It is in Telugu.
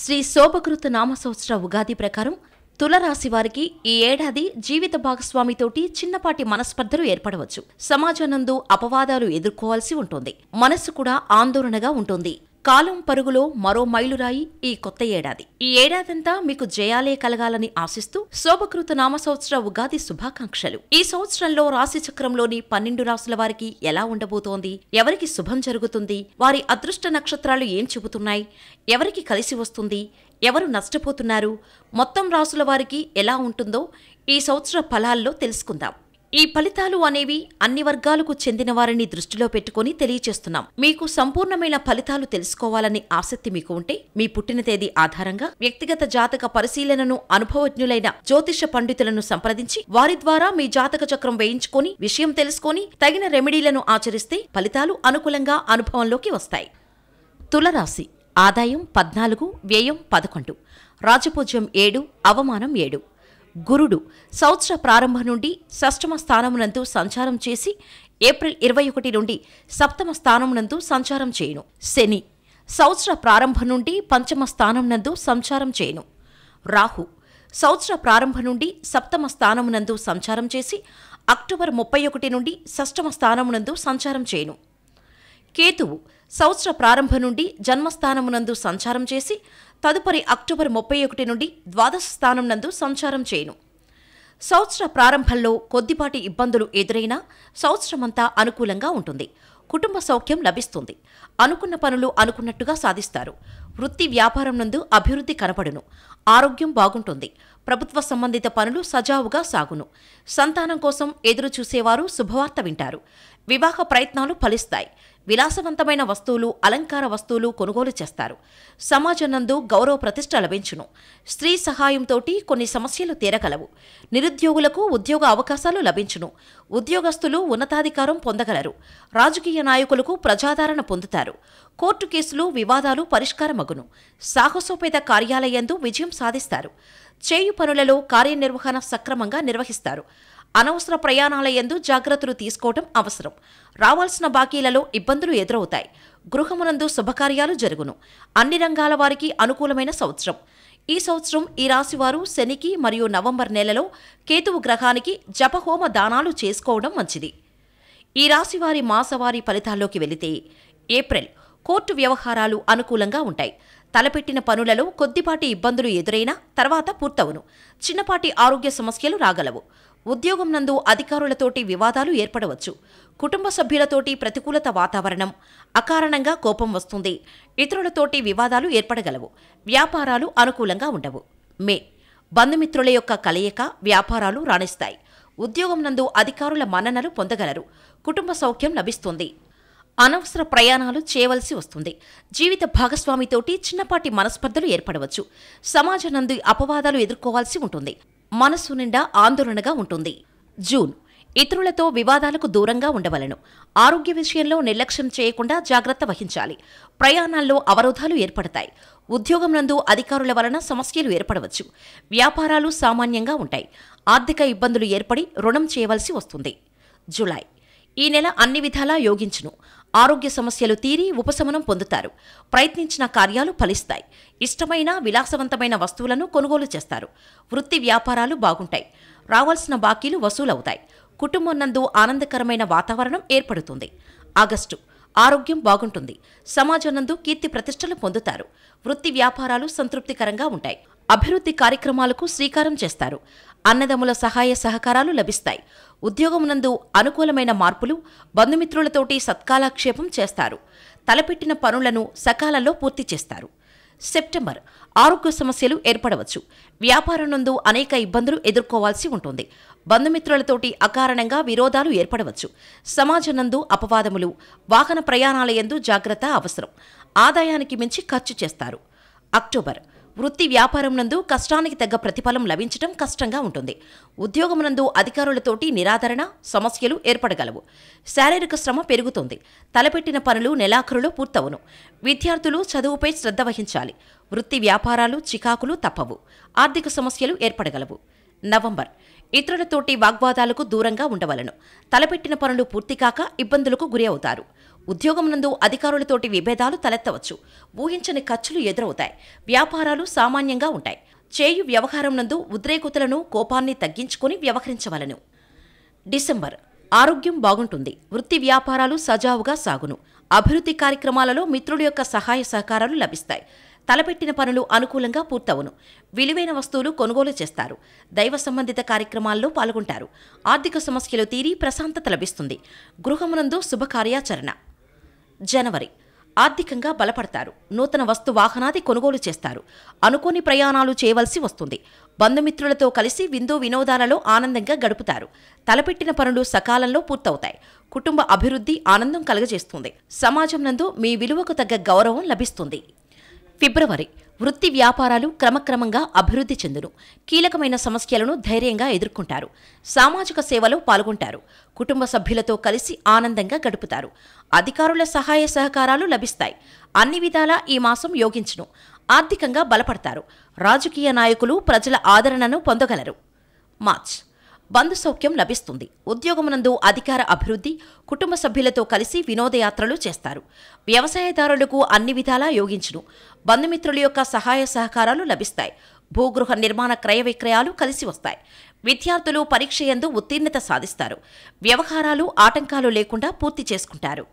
శ్రీ శోభకృత నామ సంవత్సర ఉగాది ప్రకారం తులరాశి వారికి ఈ ఏడాది జీవిత భాగస్వామితోటి చిన్నపాటి మనస్పర్ధలు ఏర్పడవచ్చు సమాజానందు అపవాదాలు ఎదుర్కోవాల్సి ఉంటుంది మనస్సు కూడా ఆందోళనగా ఉంటుంది కాలం పరుగులో మరో మైలురాయి ఈ కొత్త ఏడాది ఈ ఏడాదంతా మీకు జయాలే కలగాలని ఆశిస్తూ శోభకృత నామ సంవత్సర ఉగాది శుభాకాంక్షలు ఈ సంవత్సరంలో రాశి చక్రంలోని పన్నెండు రాసుల వారికి ఎలా ఉండబోతోంది ఎవరికి శుభం జరుగుతుంది వారి అదృష్ట నక్షత్రాలు ఏం చెబుతున్నాయి ఎవరికి కలిసి వస్తుంది ఎవరు నష్టపోతున్నారు మొత్తం రాసుల వారికి ఎలా ఉంటుందో ఈ సంవత్సర ఫలాల్లో తెలుసుకుందాం ఈ ఫలితాలు అనేవి అన్ని వర్గాలకు చెందిన వారిని దృష్టిలో పెట్టుకుని తెలియచేస్తున్నాం మీకు సంపూర్ణమైన ఫలితాలు తెలుసుకోవాలని ఆసక్తి మీకు ఉంటే మీ పుట్టిన తేదీ ఆధారంగా వ్యక్తిగత జాతక పరిశీలనను అనుభవజ్ఞులైన జ్యోతిష పండితులను సంప్రదించి వారి ద్వారా మీ జాతక చక్రం వేయించుకొని విషయం తెలుసుకొని తగిన రెమెడీలను ఆచరిస్తే ఫలితాలు అనుకూలంగా అనుభవంలోకి వస్తాయి తులరాశి ఆదాయం పద్నాలుగు వ్యయం పదకొండు రాజపూజ్యం ఏడు అవమానం ఏడు గురుడు సంవత్సర ప్రారంభం నుండి షష్టమ స్థానమునందు సంచారం చేసి ఏప్రిల్ ఇరవై ఒకటి నుండి సప్తమ స్థానమునందు సంచారం చేయను శని సంవత్సర ప్రారంభం నుండి పంచమ స్థానమునందు సంచారం చేయను రాహు సంవత్సర ప్రారంభం నుండి సప్తమ స్థానమునందు సంచారం చేసి అక్టోబర్ ముప్పై ఒకటి నుండి షష్టమ స్థానమునందు సంచారం చేయను కేతువు సంవత్సర ప్రారంభం నుండి జన్మస్థానమునందు సంచారం చేసి తదుపరి అక్టోబర్ ముప్పై ఒకటి నుండి ద్వాదశ స్థానం నందు సంచారం చేయను సంవత్సర ప్రారంభంలో కొద్దిపాటి ఇబ్బందులు ఎదురైనా సంవత్సరమంతా అనుకూలంగా ఉంటుంది కుటుంబ సౌఖ్యం లభిస్తుంది అనుకున్న పనులు అనుకున్నట్టుగా సాధిస్తారు వృత్తి వ్యాపారం నందు అభివృద్ధి కనపడును ఆరోగ్యం బాగుంటుంది ప్రభుత్వ సంబంధిత పనులు సజావుగా సాగును సంతానం కోసం ఎదురుచూసేవారు శుభవార్త వింటారు వివాహ ప్రయత్నాలు ఫలిస్తాయి విలాసవంతమైన వస్తువులు అలంకార వస్తువులు కొనుగోలు చేస్తారు సమాజనందు గౌరవ ప్రతిష్ట లభించును స్త్రీ సహాయంతోటి కొన్ని సమస్యలు తీరగలవు నిరుద్యోగులకు ఉద్యోగ అవకాశాలు లభించును ఉద్యోగస్తులు ఉన్నతాధికారం పొందగలరు రాజకీయ నాయకులకు ప్రజాదరణ పొందుతారు కోర్టు కేసులు వివాదాలు పరిష్కారమగును సాహసోపేత కార్యాలయందు విజయం సాధిస్తారు చేయు పనులలో కార్యనిర్వహణ సక్రమంగా నిర్వహిస్తారు అనవసర ప్రయాణాల ఎందు జాగ్రత్తలు తీసుకోవటం అవసరం రావాల్సిన బాకీలలో ఇబ్బందులు ఎదురవుతాయి గృహమునందు శుభకార్యాలు జరుగును అన్ని రంగాల వారికి అనుకూలమైన సంవత్సరం ఈ సంవత్సరం ఈ రాశివారు శనికి మరియు నవంబర్ నెలలో కేతువు గ్రహానికి జపహోమ దానాలు చేసుకోవడం మంచిది ఈ రాశివారి మాసవారి ఫలితాల్లోకి వెళితే ఏప్రిల్ కోర్టు వ్యవహారాలు అనుకూలంగా ఉంటాయి తలపెట్టిన పనులలో కొద్దిపాటి ఇబ్బందులు ఎదురైనా తర్వాత పూర్తవును చిన్నపాటి ఆరోగ్య సమస్యలు రాగలవు ఉద్యోగం నందు అధికారులతోటి వివాదాలు ఏర్పడవచ్చు కుటుంబ సభ్యులతోటి ప్రతికూలత వాతావరణం అకారణంగా కోపం వస్తుంది ఇతరులతోటి వివాదాలు ఏర్పడగలవు వ్యాపారాలు అనుకూలంగా ఉండవు మే బంధుమిత్రుల యొక్క కలయిక వ్యాపారాలు రాణిస్తాయి ఉద్యోగం నందు అధికారుల మన్ననలు పొందగలరు కుటుంబ సౌఖ్యం లభిస్తుంది అనవసర ప్రయాణాలు చేయవలసి వస్తుంది జీవిత భాగస్వామితోటి చిన్నపాటి మనస్పర్ధలు ఏర్పడవచ్చు సమాజం నందు అపవాదాలు ఎదుర్కోవాల్సి ఉంటుంది మనస్సు నిండా ఆందోళనగా ఉంటుంది జూన్ ఇతరులతో వివాదాలకు దూరంగా ఉండవలను ఆరోగ్య విషయంలో నిర్లక్ష్యం చేయకుండా జాగ్రత్త వహించాలి ప్రయాణాల్లో అవరోధాలు ఏర్పడతాయి ఉద్యోగం నందు అధికారుల వలన సమస్యలు ఏర్పడవచ్చు వ్యాపారాలు సామాన్యంగా ఉంటాయి ఆర్థిక ఇబ్బందులు ఏర్పడి రుణం చేయవలసి వస్తుంది జులై ఈ నెల అన్ని విధాలా యోగించును ఆరోగ్య సమస్యలు తీరి ఉపశమనం పొందుతారు ప్రయత్నించిన కార్యాలు ఫలిస్తాయి ఇష్టమైన విలాసవంతమైన వస్తువులను కొనుగోలు చేస్తారు వృత్తి వ్యాపారాలు బాగుంటాయి రావాల్సిన బాకీలు వసూలవుతాయి కుటుంబం నందు ఆనందకరమైన వాతావరణం ఏర్పడుతుంది ఆగస్టు ఆరోగ్యం బాగుంటుంది సమాజం నందు కీర్తి ప్రతిష్టలు పొందుతారు వృత్తి వ్యాపారాలు సంతృప్తికరంగా ఉంటాయి అభివృద్ధి కార్యక్రమాలకు శ్రీకారం చేస్తారు అన్నదమ్ముల సహాయ సహకారాలు లభిస్తాయి ఉద్యోగమునందు అనుకూలమైన మార్పులు బంధుమిత్రులతోటి సత్కాలాక్షేపం చేస్తారు తలపెట్టిన పనులను సకాలంలో పూర్తి చేస్తారు సెప్టెంబర్ ఆరోగ్య సమస్యలు ఏర్పడవచ్చు వ్యాపారం నందు అనేక ఇబ్బందులు ఎదుర్కోవాల్సి ఉంటుంది బంధుమిత్రులతోటి అకారణంగా విరోధాలు ఏర్పడవచ్చు సమాజం నందు అపవాదములు వాహన ప్రయాణాలయందు జాగ్రత్త అవసరం ఆదాయానికి మించి ఖర్చు చేస్తారు అక్టోబర్ వృత్తి వ్యాపారం నందు కష్టానికి తగ్గ ప్రతిఫలం లభించడం కష్టంగా ఉంటుంది ఉద్యోగం నందు అధికారులతోటి నిరాదరణ సమస్యలు ఏర్పడగలవు శారీరక శ్రమ పెరుగుతుంది తలపెట్టిన పనులు నెలాఖరులు పూర్తవును విద్యార్థులు చదువుపై శ్రద్ధ వహించాలి వృత్తి వ్యాపారాలు చికాకులు తప్పవు ఆర్థిక సమస్యలు ఏర్పడగలవు నవంబర్ ఇతరులతోటి వాగ్వాదాలకు దూరంగా ఉండవలను తలపెట్టిన పనులు పూర్తి కాక ఇబ్బందులకు గురి అవుతారు ఉద్యోగం నందు అధికారులతోటి విభేదాలు తలెత్తవచ్చు ఊహించని ఖర్చులు ఎదురవుతాయి వ్యాపారాలు సామాన్యంగా ఉంటాయి చేయు వ్యవహారం నందు ఉద్రేకుతలను కోపాన్ని తగ్గించుకుని వ్యవహరించవలను డిసెంబర్ ఆరోగ్యం బాగుంటుంది వృత్తి వ్యాపారాలు సజావుగా సాగును అభివృద్ధి కార్యక్రమాలలో మిత్రుడి యొక్క సహాయ సహకారాలు లభిస్తాయి తలపెట్టిన పనులు అనుకూలంగా పూర్తవును విలువైన వస్తువులు కొనుగోలు చేస్తారు దైవ సంబంధిత కార్యక్రమాల్లో పాల్గొంటారు ఆర్థిక సమస్యలు తీరి ప్రశాంతత లభిస్తుంది గృహమునందు శుభకార్యాచరణ జనవరి ఆర్థికంగా బలపడతారు నూతన వస్తు వాహనాది కొనుగోలు చేస్తారు అనుకోని ప్రయాణాలు చేయవలసి వస్తుంది బంధుమిత్రులతో కలిసి విందు వినోదాలలో ఆనందంగా గడుపుతారు తలపెట్టిన పనులు సకాలంలో పూర్తవుతాయి కుటుంబ అభివృద్ధి ఆనందం కలగజేస్తుంది సమాజం నందు మీ విలువకు తగ్గ గౌరవం లభిస్తుంది ఫిబ్రవరి వృత్తి వ్యాపారాలు క్రమక్రమంగా అభివృద్ధి చెందును కీలకమైన సమస్యలను ధైర్యంగా ఎదుర్కొంటారు సామాజిక సేవలో పాల్గొంటారు కుటుంబ సభ్యులతో కలిసి ఆనందంగా గడుపుతారు అధికారుల సహాయ సహకారాలు లభిస్తాయి అన్ని విధాలా ఈ మాసం యోగించును ఆర్థికంగా బలపడతారు రాజకీయ నాయకులు ప్రజల ఆదరణను పొందగలరు మార్చ్ బంధు సౌఖ్యం లభిస్తుంది ఉద్యోగమునందు అధికార అభివృద్ధి కుటుంబ సభ్యులతో కలిసి వినోదయాత్రలు చేస్తారు వ్యవసాయదారులకు అన్ని విధాలా యోగించును బంధుమిత్రుల యొక్క సహాయ సహకారాలు లభిస్తాయి భూగృహ నిర్మాణ క్రయ విక్రయాలు కలిసి వస్తాయి విద్యార్థులు పరీక్ష ఎందు ఉత్తీర్ణత సాధిస్తారు వ్యవహారాలు ఆటంకాలు లేకుండా పూర్తి చేసుకుంటారు